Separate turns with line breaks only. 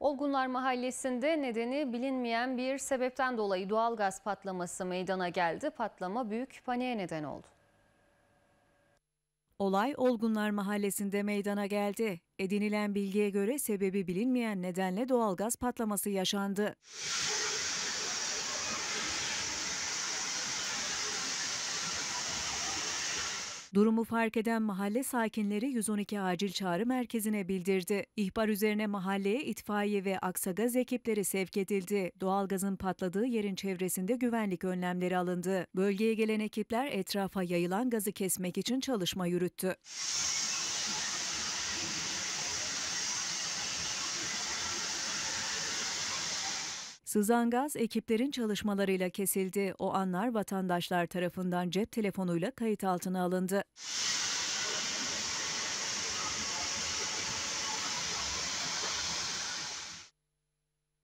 Olgunlar Mahallesi'nde nedeni bilinmeyen bir sebepten dolayı doğal gaz patlaması meydana geldi. Patlama büyük paniğe neden oldu.
Olay Olgunlar Mahallesi'nde meydana geldi. Edinilen bilgiye göre sebebi bilinmeyen nedenle doğal gaz patlaması yaşandı. Durumu fark eden mahalle sakinleri 112 acil çağrı merkezine bildirdi. İhbar üzerine mahalleye itfaiye ve aksagaz ekipleri sevk edildi. Doğalgazın patladığı yerin çevresinde güvenlik önlemleri alındı. Bölgeye gelen ekipler etrafa yayılan gazı kesmek için çalışma yürüttü. Sızan gaz ekiplerin çalışmalarıyla kesildi. O anlar vatandaşlar tarafından cep telefonuyla kayıt altına alındı.